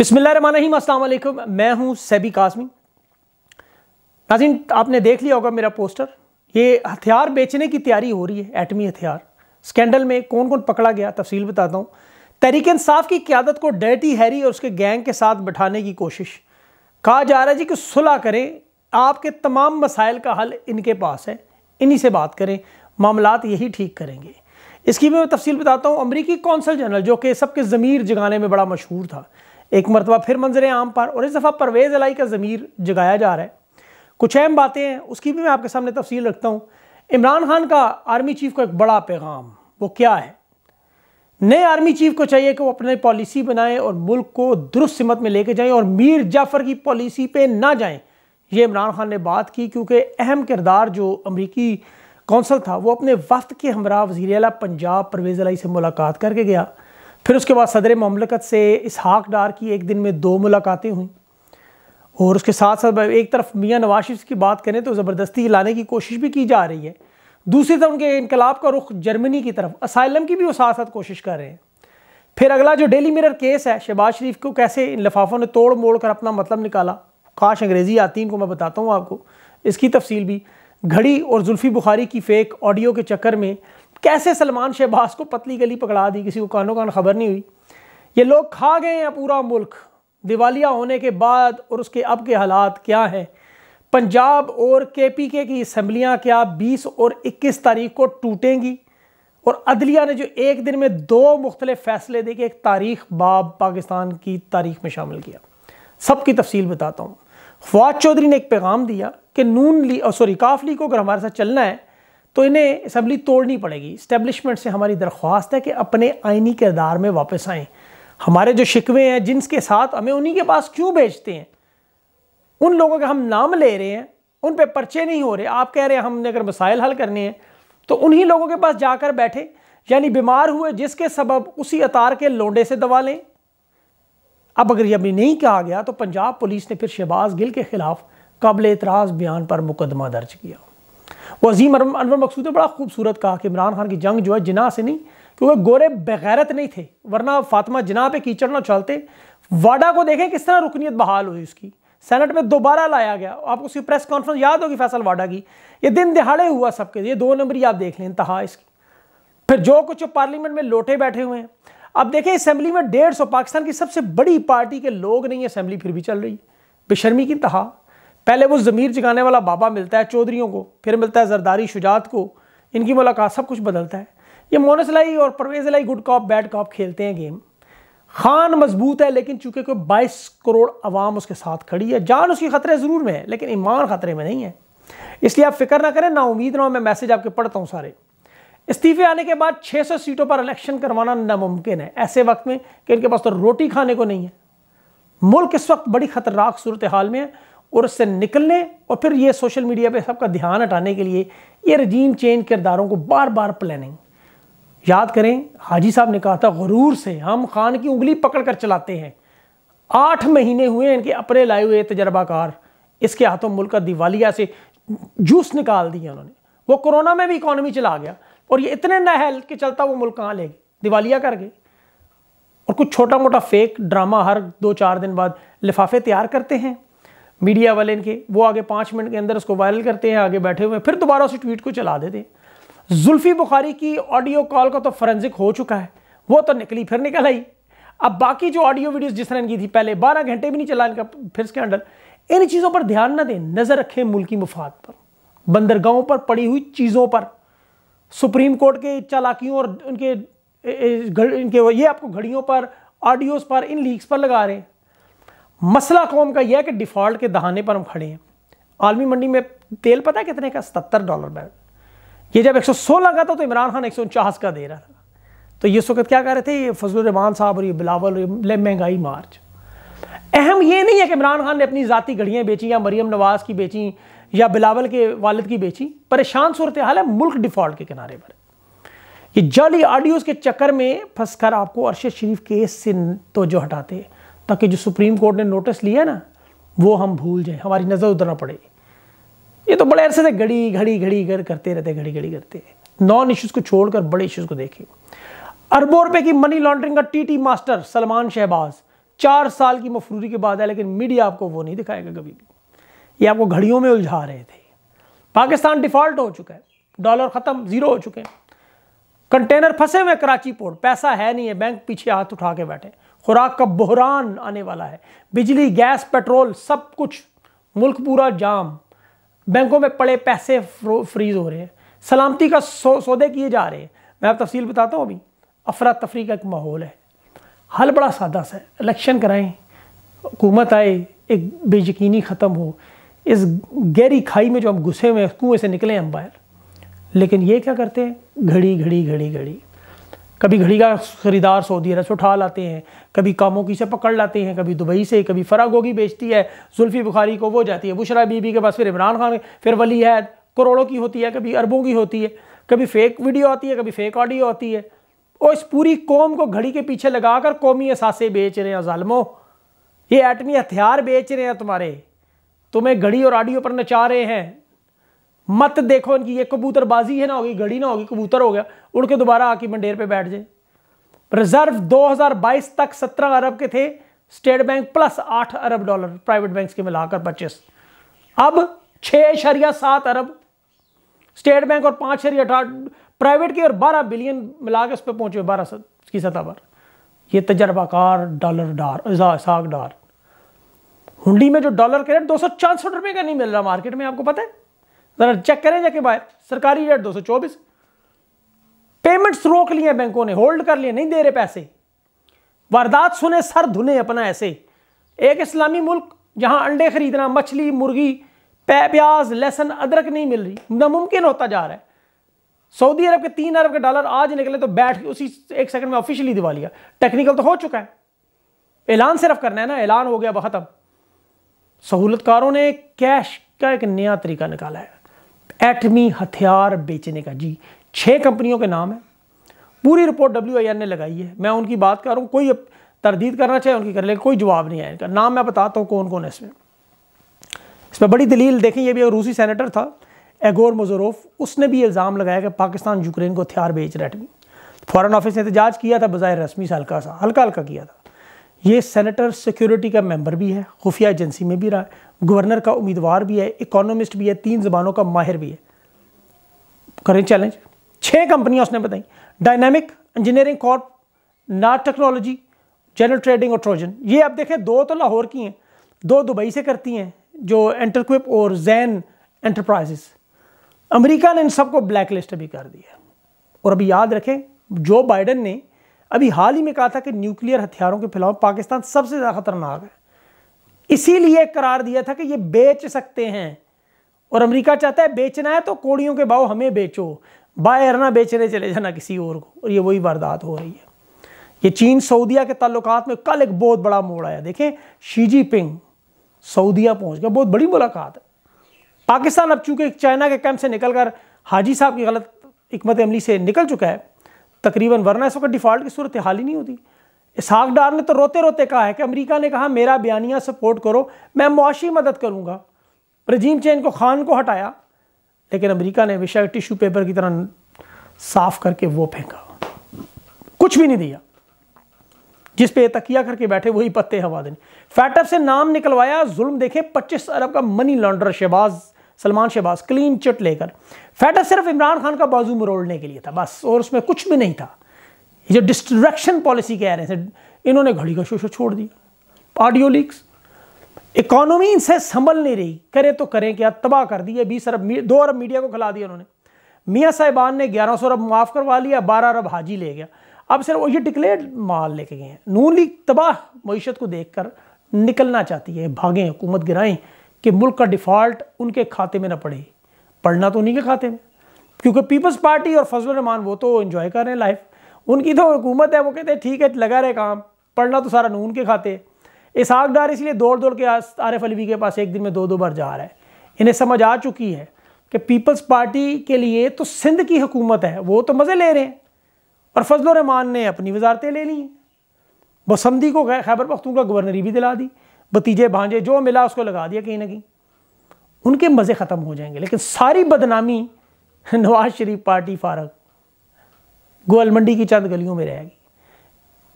बसमिल्लाम अल्लाम मैं हूं सैबी काजमी नाजिन आपने देख लिया होगा मेरा पोस्टर ये हथियार बेचने की तैयारी हो रही है एटमी हथियार स्कैंडल में कौन कौन पकड़ा गया तफसील बताता हूँ तहरीक इंसाफ की क्यादत को डर्टी हैरी और उसके गैंग के साथ बैठाने की कोशिश कहा जा रहा है जी कि सुलह करें आपके तमाम मसाइल का हल इनके पास है इन्हीं से बात करें मामला यही ठीक करेंगे इसकी भी मैं तफसील बताता हूँ अमरीकी कौंसल जनरल जो कि सबके ज़मीर जगाने में बड़ा मशहूर था एक मरतबा फिर मंजर आम पर और इस दफ़ा परवेज़ अलाई का ज़मीर जगाया जा रहा है कुछ अहम बातें हैं उसकी भी मैं आपके सामने तफसील रखता हूँ इमरान खान का आर्मी चीफ को एक बड़ा पैगाम वो क्या है नए आर्मी चीफ को चाहिए कि वो अपने पॉलिसी बनाएं और मुल्क को दुरुस्त सिमत में लेके जाएं और मीर जाफ़र की पॉलिसी पे ना जाएं ये इमरान खान ने बात की क्योंकि अहम किरदार जो अमरीकी कौंसल था वो अपने वक्त के हमरा वजीर अला पंजाब परवेज़ अलाई से मुलाकात करके गया फिर उसके बाद सदर ममलकत से इसहाक डार की एक दिन में दो मुलाकातें हुई और उसके साथ साथ एक तरफ मियाँ नवाज शरीफ की बात करें तो ज़बरदस्ती लाने की कोशिश भी की जा रही है दूसरी तरफ उनके इनकलाब का रुख जर्मनी की तरफ असाइलम की भी वो साथ साथ कोशिश कर रहे हैं फिर अगला जो डेली मिरर केस है शहबाज शरीफ को कैसे इन लफाफों ने तोड़ मोड़ कर अपना मतलब निकाला काश अंग्रेज़ी आती इनको मैं बताता हूँ आपको इसकी तफसील भी घड़ी और जुल्फ़ी बुखारी की फ़ेक ऑडियो के चक्कर में कैसे सलमान शहबाज को पतली गली पकड़ा दी किसी को कानों कान खबर नहीं हुई ये लोग खा गए हैं पूरा मुल्क दिवालिया होने के बाद और उसके अब के हालात क्या हैं पंजाब और के पी के की असम्बलियाँ क्या बीस और इक्कीस तारीख को टूटेंगी और अदलिया ने जो एक दिन में दो मुख्तलिफ फैसले दे के एक तारीख बाब पाकिस्तान की तारीख में शामिल किया सबकी तफसील बताता हूँ फवाद चौधरी ने एक पैगाम दिया कि नून ली सॉरी काफ ली को अगर हमारे साथ चलना है तो इन्हें असम्बली तोड़नी पड़ेगी इस्टेब्लिशमेंट से हमारी दरख्वास्त है कि अपने आइनी किरदार में वापस आएँ हमारे जो शिकवे हैं जिनके साथ हमें उन्हीं के पास क्यों भेजते हैं उन लोगों का हम नाम ले रहे हैं उन पर पर्चे नहीं हो रहे आप कह रहे हैं हमने अगर मसाइल हल करने हैं तो उन्हीं लोगों के पास जाकर बैठे यानी बीमार हुए जिसके सबब उसी अतार के लोंडे से दवा लें अब अगर ये अभी नहीं कहा गया तो पंजाब पुलिस ने फिर शहबाज गिल के खिलाफ कबल एतराज़ बयान पर मुकदमा दर्ज किया वजीम अनवर मकसूद ने बड़ा खूबसूरत कहा कि इमरान खान की जंग जो है जिना से नहीं क्योंकि गोरे बगैरत नहीं थे वरना फातिमा जिना पे कीचड़ ना चलते वाडा को देखें किस तरह रुकनीत बहाल हुई उसकी सेनेट में दोबारा लाया गया आपको उसकी प्रेस कॉन्फ्रेंस याद होगी फैसल वाडा की ये दिन दिहाड़े हुआ सबके ये दो नंबर आप देख लें इंतहा इसकी फिर जो कुछ पार्लियामेंट में लोटे बैठे हुए हैं अब देखें असेंबली में डेढ़ सौ पाकिस्तान की सबसे बड़ी पार्टी के लोग नहीं असेंबली फिर भी चल रही है बेशर्मी की इंतहा पहले वो ज़मीर जगाने वाला बाबा मिलता है चौधरीों को फिर मिलता है जरदारी शुजात को इनकी मुलाकात सब कुछ बदलता है ये मोनस लाई और Parvez Elahi good cop bad cop खेलते हैं गेम खान मजबूत है लेकिन चूंकि कोई बाईस करोड़ आवाम उसके साथ खड़ी है जान उसकी खतरे ज़रूर में है लेकिन ईमान खतरे में नहीं है इसलिए आप फिक्र ना करें ना उम्मीद ना हो मैं मैसेज आपके पढ़ता हूँ सारे इस्तीफे आने के बाद 600 सीटों पर इलेक्शन करवाना नामुमकिन है ऐसे वक्त में कि इनके पास तो रोटी खाने को नहीं है मुल्क इस वक्त बड़ी खतरनाक सूरत हाल में है और उससे निकलने और फिर ये सोशल मीडिया पे सबका ध्यान हटाने के लिए ये रजीम चेंज किरदारों को बार बार प्लानिंग याद करें हाजी साहब ने कहा था गरूर से हम खान की उंगली पकड़ कर चलाते हैं आठ महीने हुए इनके अपने लाए हुए तजर्बाकार इसके हाथों मुल्क का दिवालिया से जूस निकाल दिया उन्होंने वो कोरोना में भी इकॉनमी चला गया और ये इतने नहल के चलता वो मुल्क कहाँ ले दिवालिया कर गए और कुछ छोटा मोटा फेक ड्रामा हर दो चार दिन बाद लिफाफे तैयार करते हैं मीडिया वाले इनके वो आगे पाँच मिनट के अंदर उसको वायरल करते हैं आगे बैठे हुए फिर दोबारा उस ट्वीट को चला देते हैं जुल्फी बुखारी की ऑडियो कॉल का तो फॉरेंसिक हो चुका है वो तो निकली फिर निकल आई अब बाकी जो ऑडियो वीडियोस जिस तरह इनकी थी पहले बारह घंटे भी नहीं चला इनका फिर स्कैंडल इन चीज़ों पर ध्यान ना दें नज़र रखें मुल्की मफाद पर बंदरगाहों पर पड़ी हुई चीज़ों पर सुप्रीम कोर्ट के चालाकियों और उनके इनके ये आपको घड़ियों पर ऑडियोज़ पर इन लीक्स पर लगा रहे हैं मसला कौम का यह है कि डिफ़ॉल्ट के दहाने पर हम खड़े हैं आलमी मंडी में तेल पता है कितने का सत्तर डॉलर बैरल ये जब एक सौ सोलह का था तो इमरान खान एक सौ उनचास का दे रहा था तो ये उस वक्त क्या कह रहे थे ये फजल रहमान साहब और ये बिलावल और महंगाई मार्च अहम ये नहीं है कि इमरान खान ने अपनी ज़ाती घड़ियाँ बेची या मरीम नवाज़ की बेची या बिलावल के वालद की बेची परेशान सूरत हाल है मुल्क डिफ़ॉल्ट के किनारे पर ये जाली ऑडियोज़ के चक्कर में फंस कर आपको अरशद शरीफ केस से तो जो हटाते हैं ताकि जो सुप्रीम कोर्ट ने नोटिस लिया ना वो हम भूल जाएं हमारी नज़र उधर ना पड़े ये तो बड़े अरसे थे घड़ी घड़ी घड़ी घर करते रहते घड़ी घड़ी करते नॉन इश्यूज़ को छोड़कर बड़े इश्यूज़ को देखे अरबों रुपए की मनी लॉन्ड्रिंग का टीटी मास्टर सलमान शहबाज चार साल की मफरूरी के बाद है लेकिन मीडिया आपको वो नहीं दिखाएगा कभी भी ये आपको घड़ियों में उलझा रहे थे पाकिस्तान डिफॉल्ट हो चुका है डॉलर ख़त्म ज़ीरो हो चुके हैं कंटेनर फंसे हुए कराची पोर्ट पैसा है नहीं है बैंक पीछे हाथ उठा के बैठे खुराक का बहरान आने वाला है बिजली गैस पेट्रोल सब कुछ मुल्क पूरा जाम बैंकों में पड़े पैसे फ्रीज हो रहे हैं सलामती का सौ सौदे किए जा रहे हैं मैं आप तफसील बताता हूँ अभी अफरा तफरी का एक माहौल है हल बड़ा सादा सा है इलेक्शन कराएं हुकूमत आए एक बेयकीनी ख़त्म हो इस गहरी खाई में जो हम घुसे हुए हैं कुएँ से निकले हम बाहर लेकिन ये क्या करते हैं घड़ी घड़ी घड़ी घड़ी कभी घड़ी का खरीदार सऊदी अरब से उठा लाते हैं कभी कामों की से पकड़ लाते हैं कभी दुबई से कभी फरा गोगी बेचती है जुल्फी बुखारी को वो जाती है बुशरा बीबी के पास फिर इमरान खान फिर वली है करोड़ों की होती है कभी अरबों की होती है कभी फेक वीडियो आती है कभी फेक ऑडियो आती है और इस पूरी कौम को घड़ी के पीछे लगाकर कौमी असासे बेच रहे हैं ालमो ये एटमी हथियार बेच रहे हैं तुम्हारे तुम्हें घड़ी और ऑडियो पर नचा रहे हैं मत देखो इनकी ये कबूतरबाजी है ना होगी घड़ी ना होगी कबूतर हो गया उड़ के दोबारा आके मंडेर पे बैठ जाए रिजर्व 2022 तक 17 अरब के थे स्टेट बैंक प्लस 8 अरब डॉलर प्राइवेट बैंक के मिलाकर पच्चीस अब छह शरिया सात अरब स्टेट बैंक और पांच शरिया अठारह प्राइवेट के और बारह बिलियन मिलाकर उस पर पहुंचे बारह की सतह पर यह तजर्बाकार डॉलर डार साग डार हुंडी में जो डॉलर का रेट दो सौ रुपए का नहीं मिल रहा मार्केट में आपको पता है जरा चेक करें जाके बाहर सरकारी रेट चौबीस पेमेंट्स रोक लिए बैंकों ने होल्ड कर लिए नहीं दे रहे पैसे वारदात सुने सर धुने अपना ऐसे एक इस्लामी मुल्क जहां अंडे खरीदना मछली मुर्गी प्याज लहसन अदरक नहीं मिल रही नामुमकिन होता जा रहा है सऊदी अरब के तीन अरब के डॉलर आज निकले तो बैठ उसी एक सेकंड में ऑफिशियली दिवा लिया टेक्निकल तो हो चुका है ऐलान सिर्फ करना है ना ऐलान हो गया बहुत अब सहूलतकारों ने कैश का एक नया तरीका निकाला है एटमी हथियार बेचने का जी छः कंपनियों के नाम है पूरी रिपोर्ट डब्ल्यू ने लगाई है मैं उनकी बात कर रहा हूँ कोई तरदीद करना चाहे उनकी कर ले कोई जवाब नहीं आया इनका नाम मैं बताता हूँ कौन कौन है इसमें इसमें बड़ी दलील देखें ये भी एक रूसी सेनेटर था एगोर मोजोरोफ उसने भी इल्ज़ाम लगाया कि पाकिस्तान यूक्रेन को हथियार बेच रहा है फॉरन ऑफिस ने एहतजाज किया था बज़ाहिर रस्मी से हल्का सा हल्का हल्का किया था ये सेनेटर सिक्योरिटी का मेंबर भी है खुफिया एजेंसी में भी रहा है गवर्नर का उम्मीदवार भी है इकोनॉमिस्ट भी है तीन जबानों का माहिर भी है करें चैलेंज छः कंपनियां उसने बताई डायनामिक इंजीनियरिंग कॉर्प नाट टेक्नोलॉजी जनरल ट्रेडिंग और ट्रोजन ये आप देखें दो तो लाहौर की हैं दो दुबई से करती हैं जो एंटरक्विप और जैन एंटरप्राइजेस अमेरिका ने इन सबको ब्लैक लिस्ट अभी कर दिया और अभी याद रखें जो बाइडन ने अभी हाल ही में कहा था कि न्यूक्लियर हथियारों के फैलाव पाकिस्तान सबसे ज़्यादा खतरनाक है इसीलिए करार दिया था कि ये बेच सकते हैं और अमेरिका चाहता है बेचना है तो कोड़ियों के भाव हमें बेचो बाहर ना बेचने चले जाना किसी और को और ये वही वारदात हो रही है ये चीन सऊदिया के ताल्लुकात में कल एक बहुत बड़ा मोड़ आया देखें शी जिनपिंग सऊदिया पहुंच गया बहुत बड़ी मुलाकात है पाकिस्तान अब चूंकि चाइना के कैंप से निकलकर हाजी साहब की गलत हमली से निकल चुका है तकरीबन वरना इस वक्त डिफ़ॉल्ट की सूरत हाल ही नहीं होती इसहाक डार ने तो रोते रोते कहा है कि अमरीका ने कहा मेरा बयानिया सपोर्ट करो मैं मुआशी मदद करूँगा रजीम चैन को खान को हटाया लेकिन अमरीका ने विषय टिश्यू पेपर की तरह साफ करके वो फेंका कुछ भी नहीं दिया जिस पे तकिया करके बैठे वही पत्ते हवा देने फैटअप से नाम निकलवाया जुल्म देखे 25 अरब का money launder Shahbaz Salman Shahbaz clean chit लेकर फैटा सिर्फ इमरान खान का बाजू मरोड़ने के लिए था बस और उसमें कुछ भी नहीं था जो डिस्ट्रैक्शन पॉलिसी कह रहे थे इन्होंने घड़ी का शोशा छोड़ दिया ऑडियो लीक्स इकोनॉमी इनसे संभल नहीं रही करे तो करें क्या तबाह कर दिए बीस अरब दो अरब मीडिया को खिला दिया उन्होंने मियाँ साहिबान ने ग्यारह सौ अरब माफ़ करवा लिया बारह अरब हाजी ले गया अब सिर्फ ये डिक्लेयर माल लेके गए हैं नून लीग तबाह मीशत को देख कर निकलना चाहती है भागें हुकूमत गिराएं कि मुल्क का डिफ़ॉल्ट उनके खाते में ना पड़े पढ़ना तो उन्हीं के खाते में क्योंकि पीपल्स पार्टी और फजल रहमान वो तो इन्जॉय कर रहे हैं लाइफ उनकी तो हुकूमत है वो कहते हैं ठीक है लगा रहे काम पढ़ना तो सारा नून के खाते इसहाक डार इसलिए दौड़ दौड़ के आरिफ अलवी के पास एक दिन में दो दो बार जा रहा है इन्हें समझ आ चुकी है कि पीपल्स पार्टी के लिए तो सिंध की हुकूमत है वो तो मज़े ले रहे हैं और फजल रहमान ने अपनी वजारतें ले ली बसंदी को खैबर पख्तूँ का गवर्नरी भी दिला दी भतीजे भांजे जो मिला उसको लगा दिया कहीं ना कहीं उनके मज़े ख़त्म हो जाएंगे लेकिन सारी बदनामी नवाज शरीफ पार्टी फारग गोल मंडी की चंद गलियों में रहेगी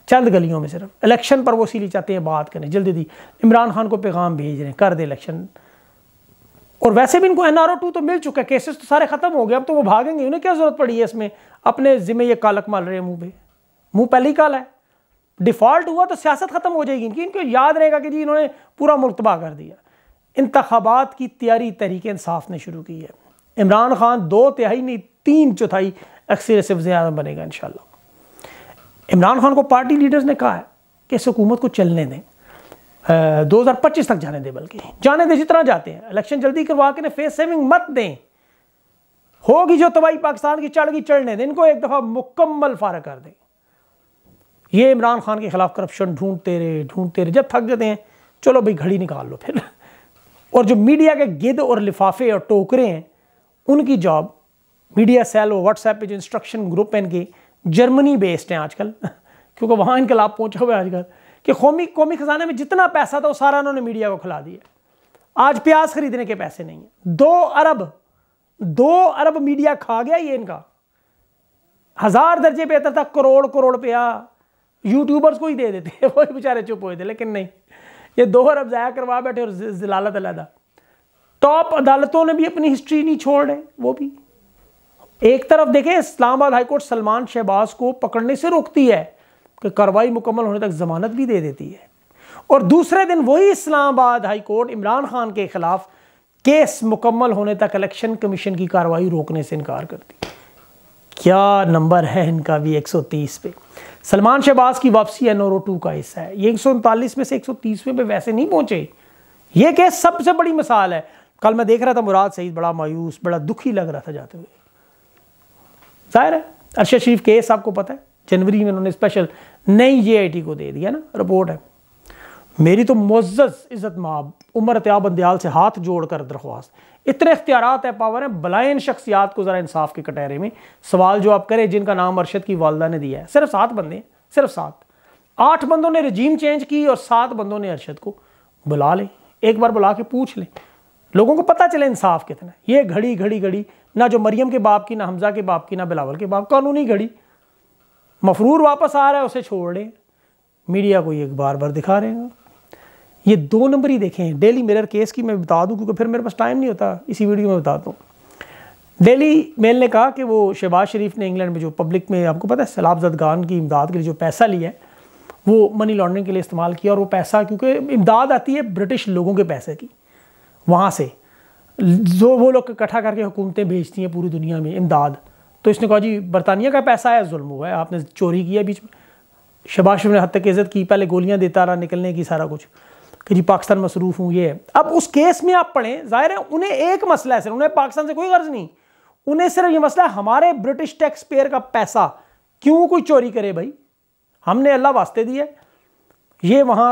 चंद गलियों में सिर्फ इलेक्शन पर वो इसीलिए चाहते हैं बात करें जल्दी दी इमरान खान को पैगाम भेज रहे हैं कर दे इलेक्शन और वैसे भी इनको एन आर ओ टू तो मिल चुका है केसेस तो सारे ख़त्म हो गए अब तो वो भागेंगे उन्हें क्या ज़रूरत पड़ी है इसमें अपने ज़िम्मे ये कालक माल रहे हैं मुँह पे मुँह पहले ही काला है डिफ़ॉल्ट हुआ तो सियासत ख़त्म हो जाएगी इनकी इनको याद रहेगा कि जी इन्होंने पूरा मुतबा कर दिया इंतबात की तैयारी तहरीक इंसाफ ने शुरू की है इमरान खान दो तिहाई नहीं तीन चौथाई अक्सर से वजे बनेगा इन इमरान खान को पार्टी लीडर्स ने कहा है कि इस हुकूमत को चलने दें दो हज़ार पच्चीस तक जाने दें बल्कि जाने दें जितना जाते हैं इलेक्शन जल्दी करवा के फेस सेविंग मत दें होगी जो तबाही पाकिस्तान की चढ़ गई चढ़ने दें इनको एक दफ़ा मुकम्मल फारग कर दें ये इमरान खान के खिलाफ करप्शन ढूंढते रहे ढूंढते रहे जब थक जाते हैं चलो भाई घड़ी निकाल लो फिर और जो मीडिया के गिद और लिफाफे और टोकरे हैं उनकी जॉब मीडिया सेल और व्हाट्सएप पे जो इंस्ट्रक्शन ग्रुप हैं इनके जर्मनी बेस्ड हैं आजकल क्योंकि वहाँ लाभ पहुँचा हुआ है आजकल कि कौमी कौमी खजाने में जितना पैसा था वो सारा उन्होंने मीडिया को खिला दिया आज प्याज खरीदने के पैसे नहीं है दो अरब दो अरब मीडिया खा गया ये इनका हजार दर्जे बेहतर था करोड़ करोड़ रुपया यूट्यूबर्स को ही दे देते वो ही बेचारे चुप हुए थे लेकिन नहीं ये दो अरब ज़ाया करवा बैठे और जलालत अलहदा टॉप अदालतों ने भी अपनी हिस्ट्री नहीं छोड़ रहे वो भी एक तरफ देखें इस्लामाबाद हाईकोर्ट सलमान शहबाज को पकड़ने से रोकती है कि कार्रवाई मुकम्मल होने तक जमानत भी दे देती है और दूसरे दिन वही इस्लामाबाद हाईकोर्ट इमरान खान के खिलाफ केस मुकम्मल होने तक इलेक्शन कमीशन की कार्रवाई रोकने से इनकार करती क्या नंबर है इनका भी एक सौ तीस पे सलमान शहबाज की वापसी ओर टू का हिस्सा है ये एक में से एक में वैसे नहीं पहुंचे ये केस सबसे बड़ी मिसाल है कल मैं देख रहा था मुराद सईद बड़ा मायूस बड़ा दुखी लग रहा था जाते हुए जाहिर है अरशद शरीफ केस आपको पता है जनवरी में उन्होंने स्पेशल नई जे आई टी को दे दिया ना रिपोर्ट है मेरी तो मुआज़ इज़्ज़त माब उमर त्याब बंदयाल से हाथ जोड़कर दरख्वास्त इतने अख्तियार है पावर है बलायन शख्सियात को ज़रा इंसाफ के कटहरे में सवाल जो आप करें जिनका नाम अरशद की वालदा ने दिया है सिर्फ सात बंदे सिर्फ सात आठ बंदों ने रजीम चेंज की और सात बंदों ने अरशद को बुला लें एक बार बुला के पूछ लें लोगों को पता चले इंसाफ कितना ये घड़ी घड़ी घड़ी ना जो मरियम के बाप की ना हमजा के बाप की ना बिलावल के बाप कानूनी घड़ी मफरूर वापस आ रहा है उसे छोड़ लें मीडिया को ये एक बार बार दिखा रहे हैं ये दो नंबर ही देखे हैं डेली मिरर केस की मैं बता दूं क्योंकि फिर मेरे पास टाइम नहीं होता इसी वीडियो में बता दूँ डेली मेल ने कहा कि वो शहबाज शरीफ ने इंग्लैंड में जो पब्लिक में आपको पता है सैलाब जदगान की इमदाद के लिए जो पैसा लिया है वो मनी लॉन्ड्रिंग के लिए इस्तेमाल किया और वो पैसा क्योंकि इमदाद आती है ब्रिटिश लोगों के पैसे की वहाँ से जो वो लोग इकट्ठा करके हुकूमतें भेजती हैं पूरी दुनिया में इमदाद तो इसने कहा जी बरतानिया का पैसा है जुल्म हुआ है आपने चोरी किया बीच में शहबाज शरीफ ने हद तक इज़्ज़त की पहले गोलियाँ देता रहा निकलने की सारा कुछ कि जी पाकिस्तान मसरूफ़ हूँ ये अब उस केस में आप पढ़ें ज़ाहिर है उन्हें एक मसला है सिर्फ उन्हें पाकिस्तान से कोई गर्ज नहीं उन्हें सिर्फ ये मसला है हमारे ब्रिटिश टैक्स पेयर का पैसा क्यों कोई चोरी करे भाई हमने अल्लाह वास्ते दिए ये वहाँ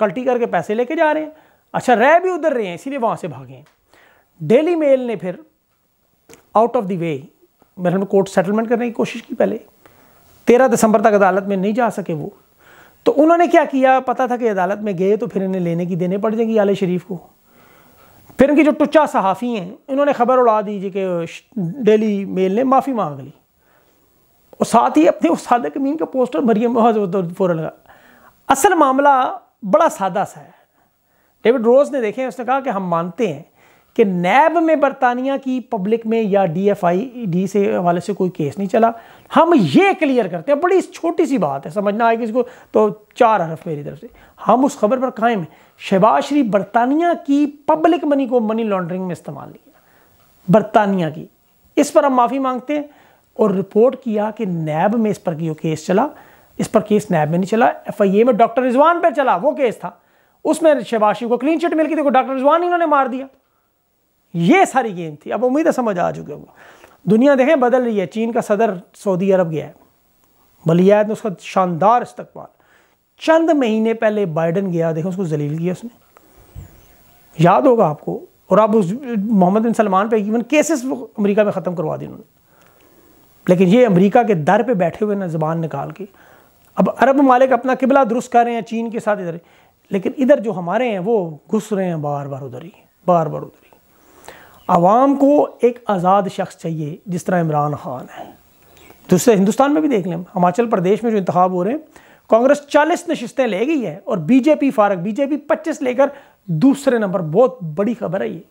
कल्टी करके पैसे लेके जा रहे हैं अच्छा रह भी उधर रहे हैं इसीलिए वहाँ से भागे हैं डेली मेल ने फिर आउट ऑफ द वे मेरे कोर्ट सेटलमेंट करने की कोशिश की पहले तेरह दिसंबर तक अदालत में नहीं जा सके वो तो उन्होंने क्या किया पता था कि अदालत में गए तो फिर इन्हें लेने की देने पड़ जाएंगी आले शरीफ को फिर इनकी जो टुच्चा सहाफ़ी हैं इन्होंने खबर उड़ा दी जी कि डेली मेल ने माफ़ी मांग ली और साथ ही अपने उस सादक मीन का पोस्टर भरिए फोर लगा असल मामला बड़ा सादा सा है डेविड रोज ने देखे उसने कहा कि हम मानते हैं कि नैब में बरतानिया की पब्लिक में या डी एफ आई डी से हवाले से कोई केस नहीं चला हम ये क्लियर करते हैं बड़ी छोटी सी बात है समझना किसी को तो चार हरफ मेरी तरफ से हम उस खबर पर कायम हैं शहबाज शरीफ बरतानिया की पब्लिक मनी को मनी लॉन्ड्रिंग में इस्तेमाल किया बरतानिया की इस पर हम माफ़ी मांगते हैं और रिपोर्ट किया कि नैब में इस पर क्यों केस चला इस पर केस नैब में नहीं चला एफ आई ए में डॉक्टर रिजवान पर चला वो केस था उसमें शहबाज शरीफ को क्लीन चिट मिल गई थी तो डॉक्टर रिजवान इन्होंने मार दिया ये सारी गेम थी अब उम्मीद है समझ आ चुके होंगे दुनिया देखें बदल रही है चीन का सदर सऊदी अरब गया है बलियात ने उसका शानदार इस्तकबाल चंद महीने पहले बाइडन गया देखें उसको जलील किया उसने याद होगा आपको और अब उस मोहम्मद बिन सलमान पे इवन केसेस अमेरिका में ख़त्म करवा दी उन्होंने लेकिन ये अमेरिका के दर पे बैठे हुए ना ज़बान निकाल के अब अरब मालिक अपना किबला दुरुस्त कर रहे हैं चीन के साथ इधर लेकिन इधर जो हमारे हैं वो घुस रहे हैं बार बार उधर ही बार बार उधर ही आवाम को एक आज़ाद शख्स चाहिए जिस तरह इमरान खान है दूसरे हिंदुस्तान में भी देख लें हिमाचल प्रदेश में जो इंतब हो रहे हैं कांग्रेस चालीस नशस्तें ले गई है और बीजेपी फारक बीजेपी पच्चीस लेकर दूसरे नंबर बहुत बड़ी खबर है ये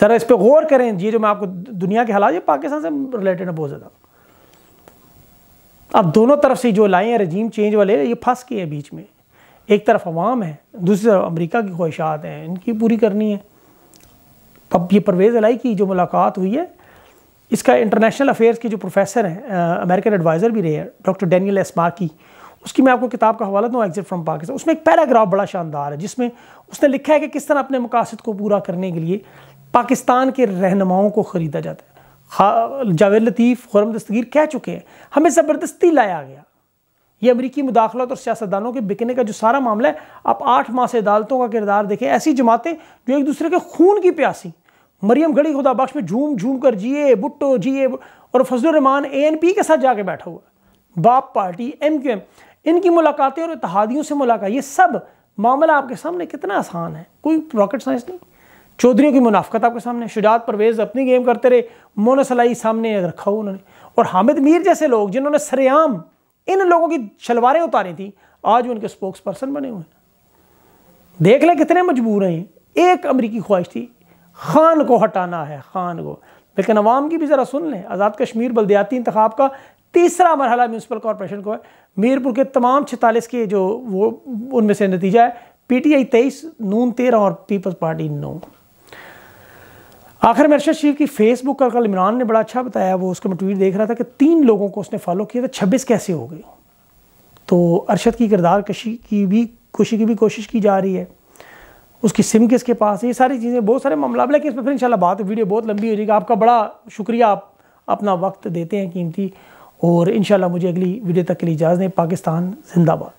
ज़रा इस पर गौर करें ये जो मैं आपको दुनिया के हालात ये पाकिस्तान से रिलेटेड है बहुत ज़्यादा अब दोनों तरफ से जो लाए हैं रजीम चेंज वाले ये फंस गए हैं बीच में एक तरफ अवाम है दूसरी तरफ अमरीका की ख्वाहिशात हैं इनकी पूरी करनी है अब ये परवेज़ अलाई की जो मुलाकात हुई है इसका इंटरनेशनल अफेयर्स के जो प्रोफेसर हैं अमेरिकन एडवाइज़र भी रहे हैं डॉक्टर एसमा की उसकी मैं आपको किताब का हवाला दूँ एग्जिट फ्रॉम पाकिस्तान उसमें एक पैराग्राफ बड़ा शानदार है जिसमें उसने लिखा है कि किस तरह अपने मकासद को पूरा करने के लिए पाकिस्तान के रहनुमाओं को ख़रीदा जाता है जावेद लतीफ़ खुरम दस्तगीर कह चुके हैं हमें ज़बरदस्ती लाया गया ये अमरीकी मुदाखलत और सियासतदानों के बिकने का जो सारा मामला है आप आठ माह से अदालतों का किरदार देखें ऐसी जमातें जो एक दूसरे के खून की प्यासी मरियम घड़ी खुदा बख्श में झूम झूम कर जिए भुट्टो जिए और फजलरहमान ए एन पी के साथ जाके बैठा हुआ बाप पार्टी एम क्यू एम इनकी मुलाकातें और इतिहादियों से मुलाकात ये सब मामला आपके सामने कितना आसान है कोई रॉकेट साइंस नहीं चौधरी की मुनाफ्त आपके सामने शुजात परवेज़ अपनी गेम करते रहे मोनसलाई सामने रखा उन्होंने और हामिद मीर जैसे लोग जिन्होंने सरेआम इन लोगों की शलवारें उतारी थी आज उनके स्पोक्स पर्सन बने हुए हैं देख लें कितने मजबूर हैं एक अमरीकी ख्वाहिश थी खान को हटाना है खान को लेकिन अवाम की भी ज़रा सुन लें आज़ाद कश्मीर बलदियाती इंतखब का तीसरा मरहला म्यूनसिपल कॉरपोरेशन को है मीरपुर के तमाम छतालीस के जो वो उनमें से नतीजा है पी टी आई तेईस नून तेरह और पीपल्स पार्टी नौ आखिर में अरशद शरीफ की फेसबुक का कल इमरान ने बड़ा अच्छा बताया वो उसका मैं ट्वीट देख रहा था कि तीन लोगों को उसने फॉलो किया था छब्बीस कैसे हो गई तो अरशद की किरदार कशी की भी खुशी की भी कोशिश की जा रही है उसकी सिम किसके पास है ये सारी चीज़ें बहुत सारे मामला लेकिन इस पर फिर इंशाल्लाह बात वीडियो बहुत लंबी हो जाएगी आपका बड़ा शुक्रिया आप अपना वक्त देते हैं कीमती और इन मुझे अगली वीडियो तक के लिए इजाज़ दें पाकिस्तान जिंदाबाद